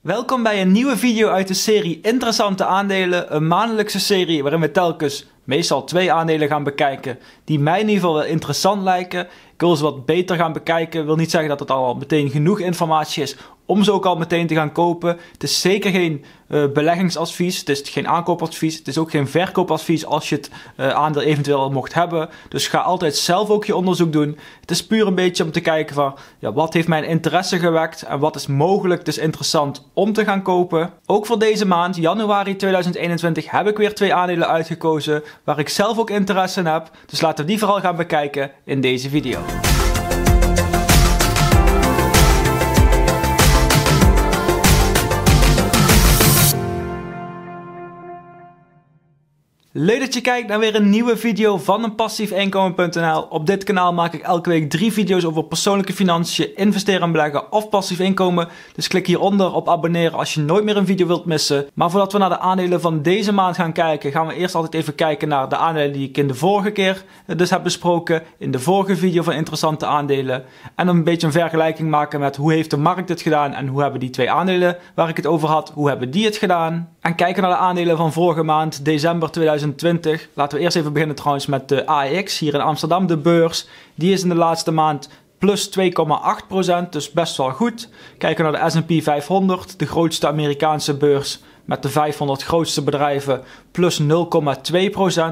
Welkom bij een nieuwe video uit de serie Interessante Aandelen, een maandelijkse serie waarin we telkens meestal twee aandelen gaan bekijken die mij in ieder geval wel interessant lijken. Ik wil ze wat beter gaan bekijken, wil niet zeggen dat het al meteen genoeg informatie is om ze ook al meteen te gaan kopen. Het is zeker geen eh, beleggingsadvies, het is geen aankoopadvies, het is ook geen verkoopadvies als je het eh, aandeel eventueel mocht hebben. Dus ga altijd zelf ook je onderzoek doen. Het is puur een beetje om te kijken van ja, wat heeft mijn interesse gewekt en wat is mogelijk dus interessant om te gaan kopen. Ook voor deze maand, januari 2021, heb ik weer twee aandelen uitgekozen waar ik zelf ook interesse in heb. Dus laten we die vooral gaan bekijken in deze video. Leuk dat je kijkt naar weer een nieuwe video van een passiefinkomen.nl. Op dit kanaal maak ik elke week drie video's over persoonlijke financiën, investeren en beleggen of passief inkomen. Dus klik hieronder op abonneren als je nooit meer een video wilt missen. Maar voordat we naar de aandelen van deze maand gaan kijken, gaan we eerst altijd even kijken naar de aandelen die ik in de vorige keer eh, dus heb besproken. In de vorige video van interessante aandelen. En dan een beetje een vergelijking maken met hoe heeft de markt het gedaan en hoe hebben die twee aandelen waar ik het over had, hoe hebben die het gedaan en kijken naar de aandelen van vorige maand, december 2020. Laten we eerst even beginnen trouwens met de AEX hier in Amsterdam, de beurs. Die is in de laatste maand plus 2,8%, dus best wel goed. Kijken naar de S&P 500, de grootste Amerikaanse beurs met de 500 grootste bedrijven, plus 0,2%,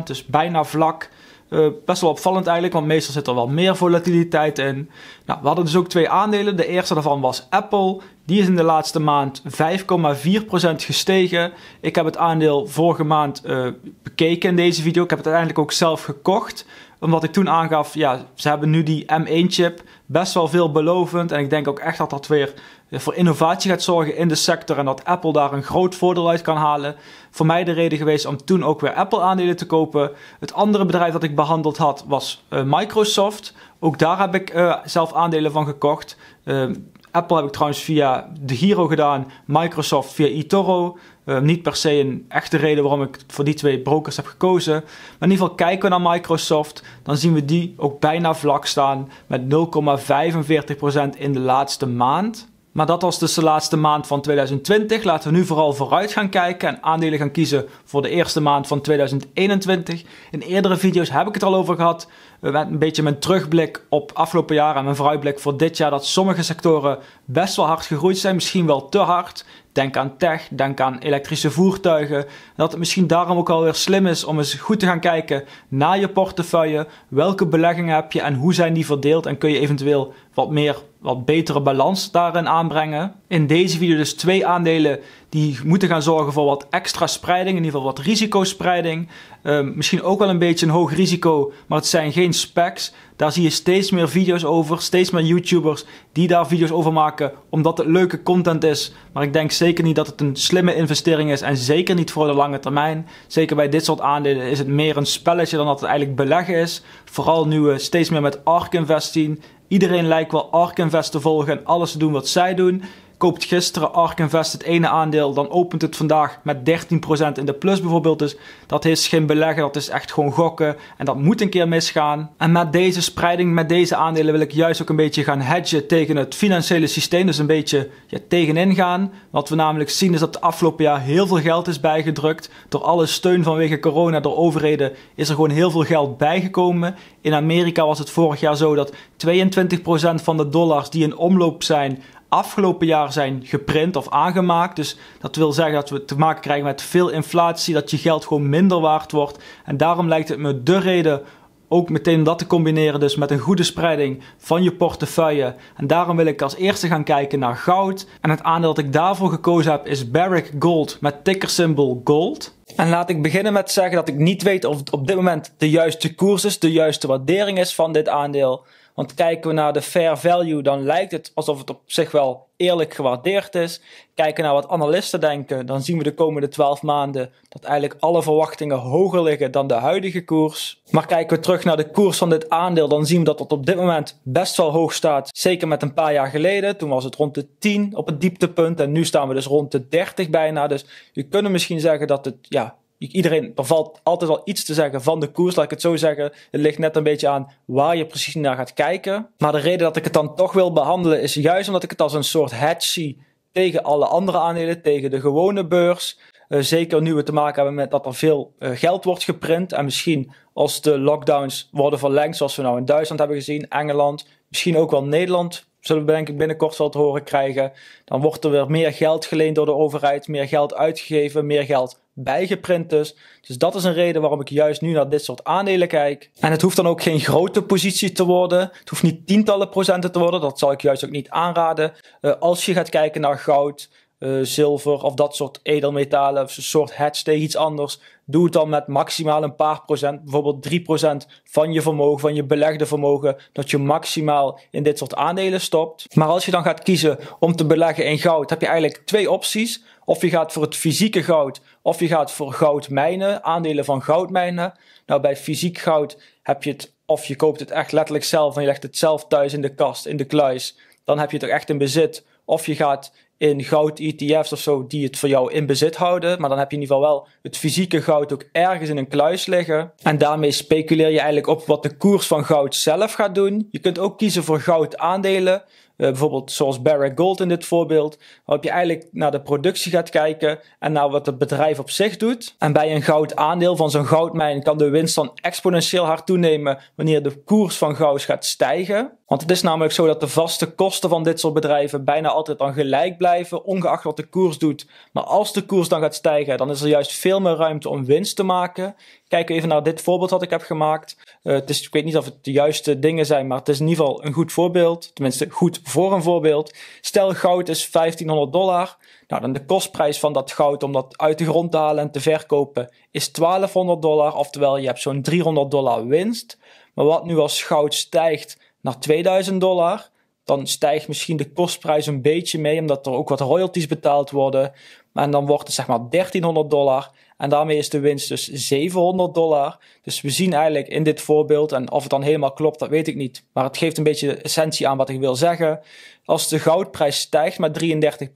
dus bijna vlak. Eh, best wel opvallend eigenlijk, want meestal zit er wel meer volatiliteit in. Nou, we hadden dus ook twee aandelen. De eerste daarvan was Apple. Die is in de laatste maand 5,4% gestegen. Ik heb het aandeel vorige maand eh, bekeken in deze video. Ik heb het uiteindelijk ook zelf gekocht. Omdat ik toen aangaf, ja, ze hebben nu die M1-chip. Best wel veelbelovend. En ik denk ook echt dat dat weer voor innovatie gaat zorgen in de sector en dat Apple daar een groot voordeel uit kan halen. Voor mij de reden geweest om toen ook weer Apple aandelen te kopen. Het andere bedrijf dat ik behandeld had was eh, Microsoft. Ook daar heb ik eh, zelf aandelen van gekocht. Ehm, Apple heb ik trouwens via de Hero gedaan, Microsoft via eToro. Ehm, niet per se een echte reden waarom ik voor die twee brokers heb gekozen. Maar in ieder geval kijken we naar Microsoft, dan zien we die ook bijna vlak staan met 0,45% in de laatste maand. Maar dat was dus de laatste maand van 2020. Laten we nu vooral vooruit gaan kijken en aandelen gaan kiezen voor de eerste maand van 2021. In eerdere video's heb ik het al over gehad. Een beetje mijn terugblik op afgelopen jaar en mijn vooruitblik voor dit jaar. Dat sommige sectoren best wel hard gegroeid zijn, misschien wel te hard. Denk aan tech, denk aan elektrische voertuigen. Dat het misschien daarom ook alweer slim is om eens goed te gaan kijken naar je portefeuille. Welke beleggingen heb je en hoe zijn die verdeeld? En kun je eventueel wat meer, wat betere balans daarin aanbrengen. In deze video dus twee aandelen die moeten gaan zorgen voor wat extra spreiding, in ieder geval wat risicospreiding. Ehm, misschien ook wel een beetje een hoog risico, maar het zijn geen specs. Daar zie je steeds meer video's over, steeds meer YouTubers die daar video's over maken, omdat het leuke content is. Maar ik denk zeker niet dat het een slimme investering is en zeker niet voor de lange termijn. Zeker bij dit soort aandelen is het meer een spelletje dan dat het eigenlijk beleggen is. Vooral nu we steeds meer met ARK investeren Iedereen lijkt wel Arkenvest te volgen en alles te doen wat zij doen koopt gisteren ARK Invest het ene aandeel, dan opent het vandaag met 13% in de plus bijvoorbeeld. Dus dat is geen beleggen, dat is echt gewoon gokken en dat moet een keer misgaan. En met deze spreiding, met deze aandelen wil ik juist ook een beetje gaan hedgen tegen het financiële systeem, dus een beetje ja, tegenin gaan. Wat we namelijk zien is dat de afgelopen jaar heel veel geld is bijgedrukt. Door alle steun vanwege corona door overheden is er gewoon heel veel geld bijgekomen. In Amerika was het vorig jaar zo dat 22% van de dollars die in omloop zijn afgelopen jaar zijn geprint of aangemaakt. Dus dat wil zeggen dat we te maken krijgen met veel inflatie, dat je geld gewoon minder waard wordt. En daarom lijkt het me de reden ook meteen dat te combineren dus met een goede spreiding van je portefeuille. En daarom wil ik als eerste gaan kijken naar goud. En het aandeel dat ik daarvoor gekozen heb is Barrick Gold met tickersymbool GOLD. En laat ik beginnen met zeggen dat ik niet weet of het op dit moment de juiste koers is, de juiste waardering is van dit aandeel. Want kijken we naar de fair value, dan lijkt het alsof het op zich wel eerlijk gewaardeerd is. Kijken naar wat analisten denken, dan zien we de komende 12 maanden dat eigenlijk alle verwachtingen hoger liggen dan de huidige koers. Maar kijken we terug naar de koers van dit aandeel, dan zien we dat het op dit moment best wel hoog staat. Zeker met een paar jaar geleden. Toen was het rond de 10 op het dieptepunt. En nu staan we dus rond de 30 bijna. Dus je kunt misschien zeggen dat het ja, iedereen, er valt altijd wel iets te zeggen van de koers, laat ik het zo zeggen. Het ligt net een beetje aan waar je precies naar gaat kijken. Maar de reden dat ik het dan toch wil behandelen is juist omdat ik het als een soort hedge zie tegen alle andere aandelen, tegen de gewone beurs. Eh, zeker nu we te maken hebben met dat er veel eh, geld wordt geprint. En misschien als de lockdowns worden verlengd, zoals we nou in Duitsland hebben gezien, Engeland, misschien ook wel Nederland, zullen we denk ik binnenkort wel te horen krijgen. Dan wordt er weer meer geld geleend door de overheid, meer geld uitgegeven, meer geld bijgeprint dus. Dus dat is een reden waarom ik juist nu naar dit soort aandelen kijk. En het hoeft dan ook geen grote positie te worden. Het hoeft niet tientallen procenten te worden. Dat zal ik juist ook niet aanraden. Eh, als je gaat kijken naar goud, eh, zilver of dat soort edelmetalen, of een soort hedge tegen iets anders, doe het dan met maximaal een paar procent, bijvoorbeeld 3% van je vermogen, van je belegde vermogen, dat je maximaal in dit soort aandelen stopt. Maar als je dan gaat kiezen om te beleggen in goud, heb je eigenlijk twee opties. Of je gaat voor het fysieke goud, of je gaat voor goudmijnen, aandelen van goudmijnen. Nou, bij fysiek goud heb je het, of je koopt het echt letterlijk zelf en je legt het zelf thuis in de kast, in de kluis. Dan heb je het er echt in bezit. Of je gaat in goud-ETF's of zo die het voor jou in bezit houden. Maar dan heb je in ieder geval wel het fysieke goud ook ergens in een kluis liggen. En daarmee speculeer je eigenlijk op wat de koers van goud zelf gaat doen. Je kunt ook kiezen voor goud aandelen. Eh, bijvoorbeeld zoals Barrick Gold in dit voorbeeld, waarop je eigenlijk naar de productie gaat kijken en naar wat het bedrijf op zich doet. En bij een goud aandeel van zo'n goudmijn kan de winst dan exponentieel hard toenemen wanneer de koers van goud gaat stijgen. Want het is namelijk zo dat de vaste kosten van dit soort bedrijven bijna altijd dan gelijk blijven, ongeacht wat de koers doet. Maar als de koers dan gaat stijgen, dan is er juist veel meer ruimte om winst te maken. Kijk even naar dit voorbeeld wat ik heb gemaakt. Eh, het is, ik weet niet of het de juiste dingen zijn, maar het is in ieder geval een goed voorbeeld. Tenminste, goed voor een voorbeeld, stel goud is 1500 dollar. Nou, dan de kostprijs van dat goud om dat uit de grond te halen en te verkopen is 1200 dollar. Oftewel, je hebt zo'n 300 dollar winst. Maar wat nu als goud stijgt naar 2000 dollar, dan stijgt misschien de kostprijs een beetje mee, omdat er ook wat royalties betaald worden. En dan wordt het zeg maar 1300 dollar. En daarmee is de winst dus 700 dollar. Dus we zien eigenlijk in dit voorbeeld, en of het dan helemaal klopt, dat weet ik niet. Maar het geeft een beetje de essentie aan wat ik wil zeggen. Als de goudprijs stijgt met 33%,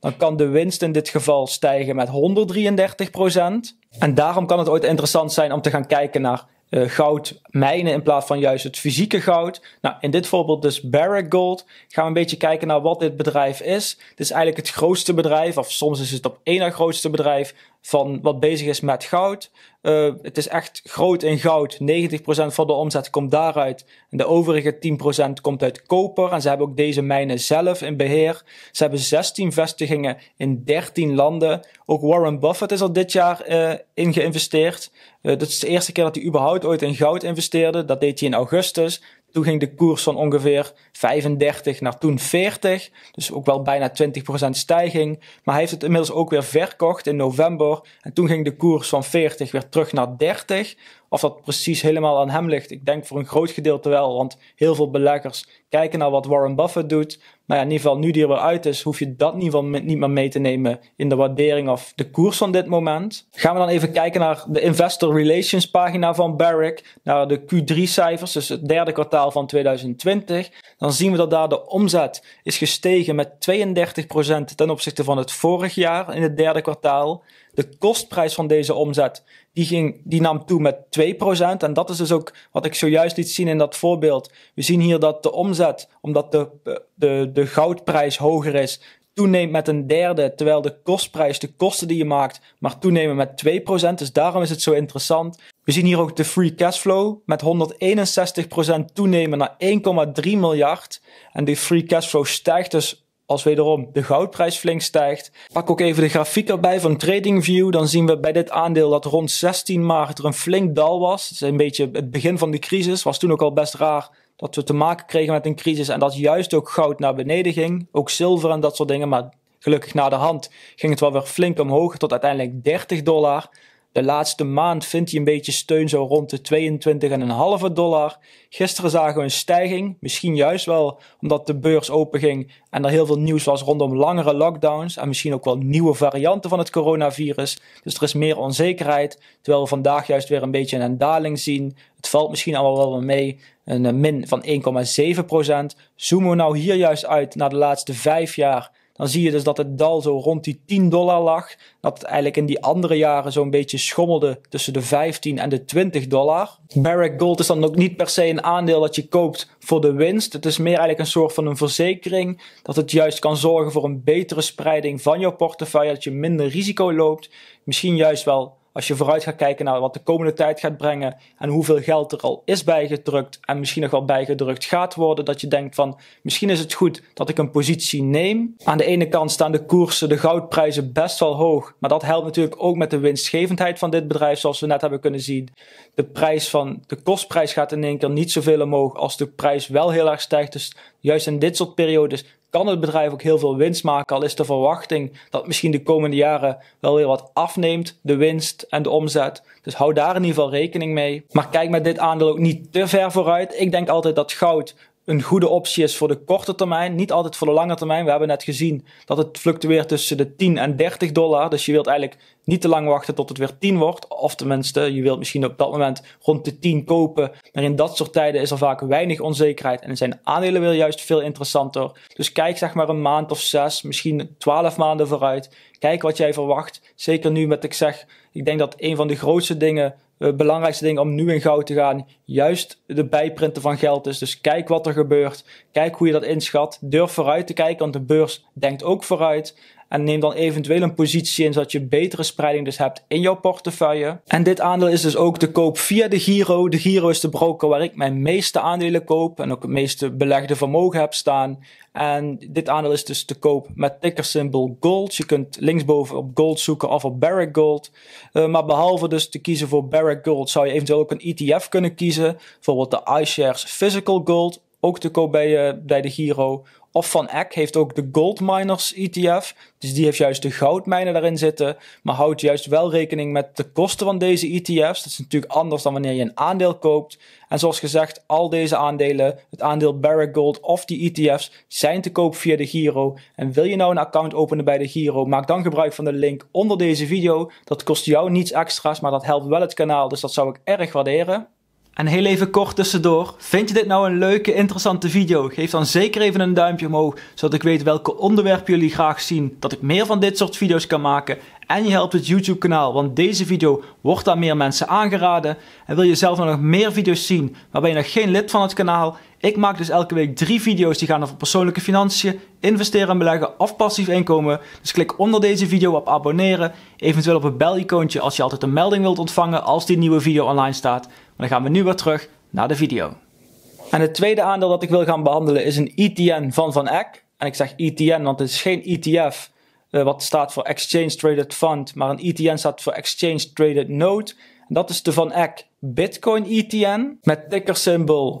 dan kan de winst in dit geval stijgen met 133%. En daarom kan het ooit interessant zijn om te gaan kijken naar uh, eh, goud mijnen in plaats van juist het fysieke goud. Nou, in dit voorbeeld dus Barrick Gold. Gaan we een beetje kijken naar wat dit bedrijf is. Het is eigenlijk het grootste bedrijf, of soms is het op één na grootste bedrijf van wat bezig is met goud. Eh, het is echt groot in goud. 90% van de omzet komt daaruit. En de overige 10% komt uit koper. En ze hebben ook deze mijnen zelf in beheer. Ze hebben 16 vestigingen in 13 landen. Ook Warren Buffett is er dit jaar uh, in geïnvesteerd. Eh, dat is de eerste keer dat hij überhaupt ooit in goud investeerde. Dat deed hij in augustus. Toen ging de koers van ongeveer 35 naar toen 40. Dus ook wel bijna 20% stijging. Maar hij heeft het inmiddels ook weer verkocht in november. En toen ging de koers van 40 weer terug naar 30. Of dat precies helemaal aan hem ligt, ik denk voor een groot gedeelte wel. Want heel veel beleggers kijken naar wat Warren Buffett doet. Maar ja, in ieder geval, nu die er weer uit is, hoef je dat in ieder geval niet meer mee te nemen in de waardering of de koers van dit moment. Gaan we dan even kijken naar de Investor Relations pagina van Barrick, naar de Q3-cijfers, dus het derde kwartaal van 2020. Dan zien we dat daar de omzet is gestegen met 32% ten opzichte van het vorig jaar in het derde kwartaal. De kostprijs van deze omzet die, ging, die nam toe met 2%. En dat is dus ook wat ik zojuist liet zien in dat voorbeeld. We zien hier dat de omzet, omdat de, de, de goudprijs hoger is, toeneemt met een derde, terwijl de kostprijs, de kosten die je maakt, maar toenemen met 2%. Dus daarom is het zo interessant. We zien hier ook de free cashflow met 161% toenemen naar 1,3 miljard. En die free cashflow stijgt dus als wederom de goudprijs flink stijgt. Pak ook even de grafiek erbij van TradingView. Dan zien we bij dit aandeel dat rond 16 maart er een flink dal was. Het is een beetje het begin van de crisis. Was toen ook al best raar dat we te maken kregen met een crisis. En dat juist ook goud naar beneden ging. Ook zilver en dat soort dingen. Maar gelukkig na de hand ging het wel weer flink omhoog tot uiteindelijk 30 dollar. De laatste maand vindt hij een beetje steun zo rond de 22,5 dollar. Gisteren zagen we een stijging, misschien juist wel omdat de beurs openging en er heel veel nieuws was rondom langere lockdowns en misschien ook wel nieuwe varianten van het coronavirus. Dus er is meer onzekerheid, terwijl we vandaag juist weer een beetje een daling zien. Het valt misschien allemaal wel mee, een min van 1,7 procent. Zoomen we nou hier juist uit naar de laatste vijf jaar dan zie je dus dat het dal zo rond die 10 dollar lag. Dat het eigenlijk in die andere jaren zo'n beetje schommelde tussen de 15 en de 20 dollar. Barrick Gold is dan ook niet per se een aandeel dat je koopt voor de winst. Het is meer eigenlijk een soort van een verzekering. Dat het juist kan zorgen voor een betere spreiding van jouw portefeuille. Dat je minder risico loopt. Misschien juist wel als je vooruit gaat kijken naar wat de komende tijd gaat brengen en hoeveel geld er al is bijgedrukt en misschien nog wel bijgedrukt gaat worden, dat je denkt van misschien is het goed dat ik een positie neem. Aan de ene kant staan de koersen, de goudprijzen best wel hoog, maar dat helpt natuurlijk ook met de winstgevendheid van dit bedrijf zoals we net hebben kunnen zien. De prijs van de kostprijs gaat in één keer niet zoveel omhoog als de prijs wel heel erg stijgt. Dus juist in dit soort periodes kan het bedrijf ook heel veel winst maken. Al is de verwachting dat misschien de komende jaren wel weer wat afneemt, de winst en de omzet. Dus hou daar in ieder geval rekening mee. Maar kijk met dit aandeel ook niet te ver vooruit. Ik denk altijd dat goud een goede optie is voor de korte termijn, niet altijd voor de lange termijn. We hebben net gezien dat het fluctueert tussen de 10 en 30 dollar. Dus je wilt eigenlijk niet te lang wachten tot het weer 10 wordt. Of tenminste, je wilt misschien op dat moment rond de 10 kopen. Maar in dat soort tijden is er vaak weinig onzekerheid en zijn aandelen weer juist veel interessanter. Dus kijk zeg maar een maand of zes, misschien 12 maanden vooruit. Kijk wat jij verwacht. Zeker nu met ik zeg, ik denk dat een van de grootste dingen eh, belangrijkste ding om nu in goud te gaan juist de bijprinten van geld is. Dus kijk wat er gebeurt. Kijk hoe je dat inschat. Durf vooruit te kijken, want de beurs denkt ook vooruit. En neem dan eventueel een positie in zodat je betere spreiding dus hebt in jouw portefeuille. En dit aandeel is dus ook te koop via de Giro. De Giro is de broker waar ik mijn meeste aandelen koop en ook het meeste belegde vermogen heb staan. En dit aandeel is dus te koop met tickersymbool Gold. Je kunt linksboven op Gold zoeken of op Barrick Gold. Eh, maar behalve dus te kiezen voor Barrick Gold zou je eventueel ook een ETF kunnen kiezen. Bijvoorbeeld de iShares Physical Gold ook te koop bij, eh, bij de Giro. Of van Eck heeft ook de Gold Miners ETF. Dus die heeft juist de goudmijnen daarin zitten. Maar houdt juist wel rekening met de kosten van deze ETF's. Dat is natuurlijk anders dan wanneer je een aandeel koopt. En zoals gezegd, al deze aandelen, het aandeel Barrick Gold of die ETF's, zijn te koop via de Giro. En wil je nou een account openen bij de Giro, maak dan gebruik van de link onder deze video. Dat kost jou niets extra's, maar dat helpt wel het kanaal. Dus dat zou ik erg waarderen. En heel even kort tussendoor, vind je dit nou een leuke, interessante video? Geef dan zeker even een duimpje omhoog, zodat ik weet welke onderwerpen jullie graag zien, dat ik meer van dit soort video's kan maken. En je helpt het YouTube kanaal, want deze video wordt aan meer mensen aangeraden. En wil je zelf nou nog meer video's zien, maar ben je nog geen lid van het kanaal? Ik maak dus elke week drie video's die gaan over persoonlijke financiën, investeren en beleggen of passief inkomen. Dus klik onder deze video op abonneren, eventueel op het bel-icoontje als je altijd een melding wilt ontvangen als die nieuwe video online staat dan gaan we nu weer terug naar de video. En het tweede aandeel dat ik wil gaan behandelen is een ETN van Van Eck. En ik zeg ETN, want het is geen ETF, eh, wat staat voor Exchange Traded Fund, maar een ETN staat voor Exchange Traded Note. En dat is de Van Eck Bitcoin ETN met ticker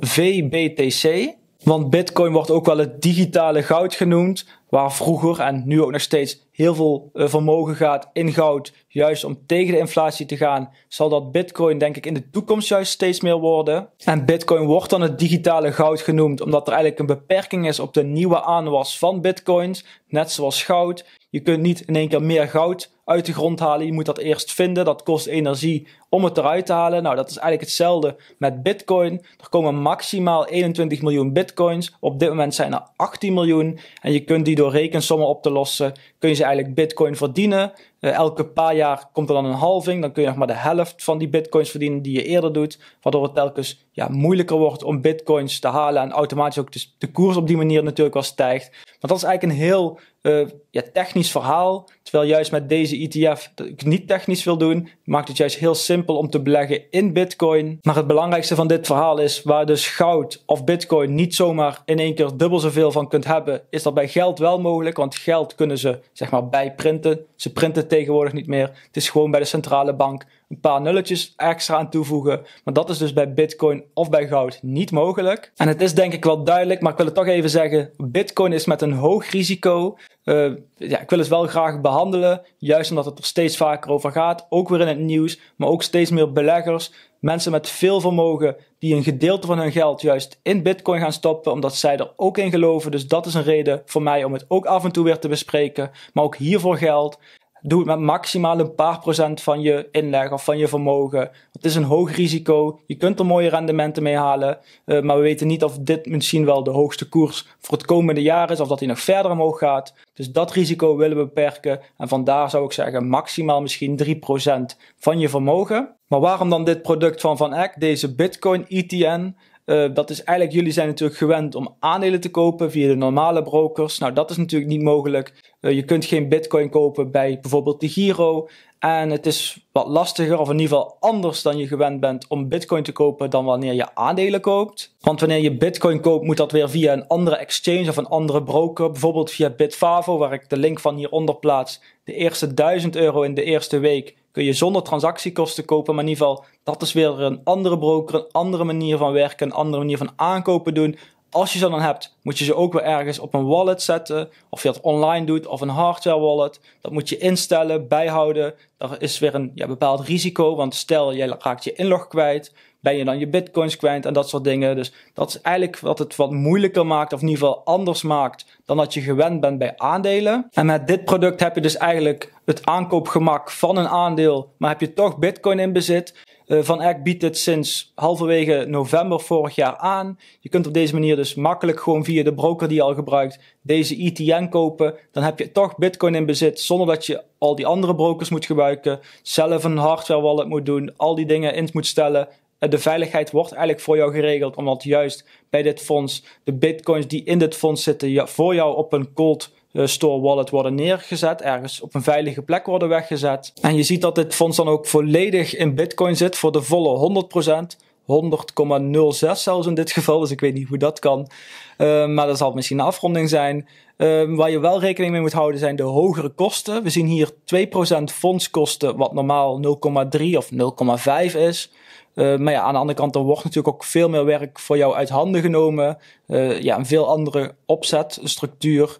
VBTC. Want Bitcoin wordt ook wel het digitale goud genoemd, waar vroeger en nu ook nog steeds heel veel eh, vermogen gaat in goud, juist om tegen de inflatie te gaan, zal dat Bitcoin denk ik in de toekomst juist steeds meer worden. En Bitcoin wordt dan het digitale goud genoemd, omdat er eigenlijk een beperking is op de nieuwe aanwas van Bitcoins, net zoals goud. Je kunt niet in één keer meer goud uit de grond halen. Je moet dat eerst vinden. Dat kost energie om het eruit te halen. Nou, dat is eigenlijk hetzelfde met Bitcoin. Er komen maximaal 21 miljoen Bitcoins. Op dit moment zijn er 18 miljoen. En je kunt die door rekensommen op te lossen, kun je ze eigenlijk Bitcoin verdienen. Eh, elke paar jaar komt er dan een halving. Dan kun je nog maar de helft van die Bitcoins verdienen die je eerder doet. Waardoor het telkens ja, moeilijker wordt om Bitcoins te halen. En automatisch ook de, de koers op die manier natuurlijk wel stijgt. Maar dat is eigenlijk een heel uh, ja, technisch verhaal. Terwijl juist met deze ETF dat ik niet technisch wil doen, maakt het juist heel simpel om te beleggen in Bitcoin. Maar het belangrijkste van dit verhaal is waar dus goud of Bitcoin niet zomaar in één keer dubbel zoveel van kunt hebben, is dat bij geld wel mogelijk. Want geld kunnen ze zeg maar bijprinten. Ze printen tegenwoordig niet meer. Het is gewoon bij de centrale bank een paar nulletjes extra aan toevoegen. Maar dat is dus bij Bitcoin of bij goud niet mogelijk. En het is denk ik wel duidelijk, maar ik wil het toch even zeggen: Bitcoin is met een hoog risico. Eh, ja, ik wil het wel graag behandelen, juist omdat het er steeds vaker over gaat. Ook weer in het nieuws, maar ook steeds meer beleggers. Mensen met veel vermogen die een gedeelte van hun geld juist in Bitcoin gaan stoppen, omdat zij er ook in geloven. Dus dat is een reden voor mij om het ook af en toe weer te bespreken. Maar ook hiervoor geldt. Doe het met maximaal een paar procent van je inleg of van je vermogen. Het is een hoog risico. Je kunt er mooie rendementen mee halen. Eh, maar we weten niet of dit misschien wel de hoogste koers voor het komende jaar is. Of dat hij nog verder omhoog gaat. Dus dat risico willen we beperken. En vandaar zou ik zeggen maximaal misschien 3% van je vermogen. Maar waarom dan dit product van Van Eck, deze Bitcoin ETN? Eh, dat is eigenlijk, jullie zijn natuurlijk gewend om aandelen te kopen via de normale brokers. Nou, dat is natuurlijk niet mogelijk. Eh, je kunt geen bitcoin kopen bij bijvoorbeeld de Giro. En het is wat lastiger, of in ieder geval anders dan je gewend bent om bitcoin te kopen dan wanneer je aandelen koopt. Want wanneer je bitcoin koopt, moet dat weer via een andere exchange of een andere broker. Bijvoorbeeld via Bitfavo, waar ik de link van hieronder plaats. De eerste 1000 euro in de eerste week kun je zonder transactiekosten kopen. Maar in ieder geval, dat is weer een andere broker, een andere manier van werken, een andere manier van aankopen doen. Als je ze dan hebt, moet je ze ook weer ergens op een wallet zetten. Of je dat online doet of een hardware wallet. Dat moet je instellen, bijhouden. Dat is weer een ja, bepaald risico. Want stel, jij raakt je inlog kwijt. Ben je dan je bitcoins kwijt en dat soort dingen. Dus dat is eigenlijk wat het wat moeilijker maakt. Of in ieder geval anders maakt dan dat je gewend bent bij aandelen. En met dit product heb je dus eigenlijk het aankoopgemak van een aandeel, maar heb je toch Bitcoin in bezit. Eh, van Eck biedt dit sinds halverwege november vorig jaar aan. Je kunt op deze manier dus makkelijk gewoon via de broker die je al gebruikt deze ETN kopen. Dan heb je toch Bitcoin in bezit zonder dat je al die andere brokers moet gebruiken. Zelf een hardware wallet moet doen, al die dingen in moet stellen. Eh, de veiligheid wordt eigenlijk voor jou geregeld, omdat juist bij dit fonds de bitcoins die in dit fonds zitten ja, voor jou op een cold eh, store wallet worden neergezet, ergens op een veilige plek worden weggezet. En je ziet dat dit fonds dan ook volledig in Bitcoin zit voor de volle 100%. 100,06 zelfs in dit geval. Dus ik weet niet hoe dat kan. Ehm, maar dat zal misschien een afronding zijn. Ehm, waar je wel rekening mee moet houden zijn de hogere kosten. We zien hier 2% fondskosten, wat normaal 0,3 of 0,5 is. Ehm, maar ja, aan de andere kant, er wordt natuurlijk ook veel meer werk voor jou uit handen genomen. Eh, ja, een veel andere opzet, structuur.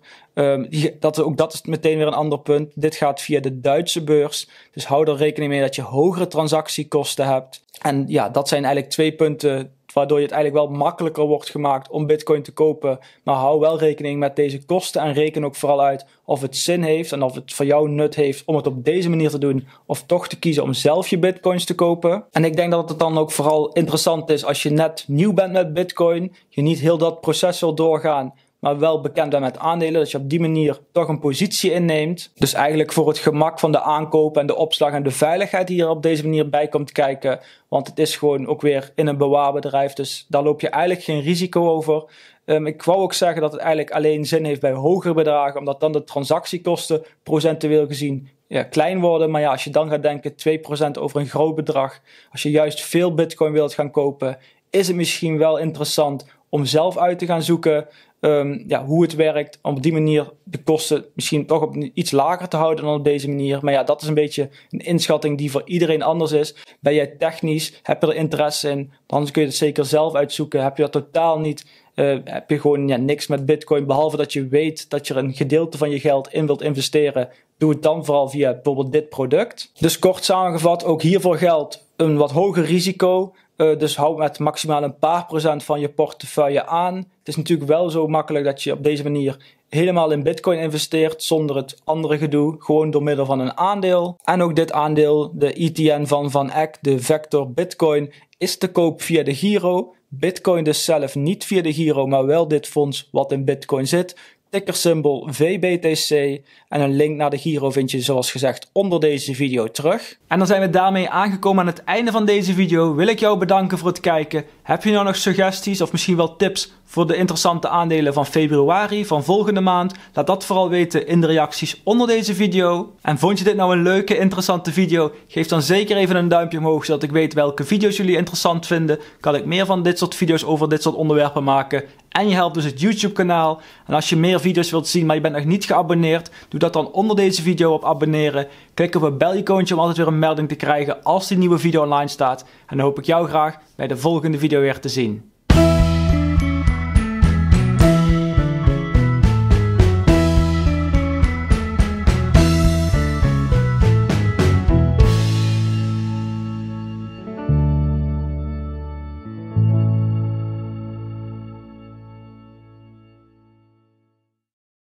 Die, dat, ook dat is meteen weer een ander punt. Dit gaat via de Duitse beurs. Dus hou er rekening mee dat je hogere transactiekosten hebt. En ja, dat zijn eigenlijk twee punten waardoor je het eigenlijk wel makkelijker wordt gemaakt om Bitcoin te kopen. Maar hou wel rekening met deze kosten en reken ook vooral uit of het zin heeft en of het voor jou nut heeft om het op deze manier te doen, of toch te kiezen om zelf je Bitcoins te kopen. En ik denk dat het dan ook vooral interessant is als je net nieuw bent met Bitcoin, je niet heel dat proces wil doorgaan maar wel bekend bent met aandelen. Dat je op die manier toch een positie inneemt. Dus eigenlijk voor het gemak van de aankoop en de opslag en de veiligheid die er op deze manier bij komt kijken. Want het is gewoon ook weer in een bewaarbedrijf. Dus daar loop je eigenlijk geen risico over. Ehm, ik wou ook zeggen dat het eigenlijk alleen zin heeft bij hogere bedragen, omdat dan de transactiekosten procentueel gezien ja, klein worden. Maar ja, als je dan gaat denken 2% over een groot bedrag, als je juist veel bitcoin wilt gaan kopen, is het misschien wel interessant om zelf uit te gaan zoeken ehm, ja, hoe het werkt. Om op die manier de kosten misschien toch op iets lager te houden dan op deze manier. Maar ja, dat is een beetje een inschatting die voor iedereen anders is. Ben jij technisch? Heb je er interesse in? Dan kun je het zeker zelf uitzoeken. Heb je dat totaal niet? Eh, heb je gewoon ja, niks met Bitcoin. Behalve dat je weet dat je er een gedeelte van je geld in wilt investeren. Doe het dan vooral via bijvoorbeeld dit product. Dus kort samengevat, ook hiervoor geldt een wat hoger risico. Eh, dus hou met maximaal een paar procent van je portefeuille aan. Het is natuurlijk wel zo makkelijk dat je op deze manier helemaal in Bitcoin investeert zonder het andere gedoe, gewoon door middel van een aandeel. En ook dit aandeel, de ETN van Van Eck, de Vector Bitcoin, is te koop via de Giro. Bitcoin dus zelf niet via de Giro, maar wel dit fonds wat in Bitcoin zit tickersymbool VBTC en een link naar de Giro vind je zoals gezegd onder deze video terug. En dan zijn we daarmee aangekomen aan het einde van deze video. Wil ik jou bedanken voor het kijken. Heb je nou nog suggesties of misschien wel tips voor de interessante aandelen van februari van volgende maand? Laat dat vooral weten in de reacties onder deze video. En vond je dit nou een leuke, interessante video? Geef dan zeker even een duimpje omhoog zodat ik weet welke video's jullie interessant vinden. Kan ik meer van dit soort video's over dit soort onderwerpen maken? En je helpt dus het YouTube kanaal. En als je meer video's wilt zien, maar je bent nog niet geabonneerd, doe dat dan onder deze video op abonneren. Klik op het belicoontje om altijd weer een melding te krijgen als die nieuwe video online staat. En dan hoop ik jou graag bij de volgende video weer te zien.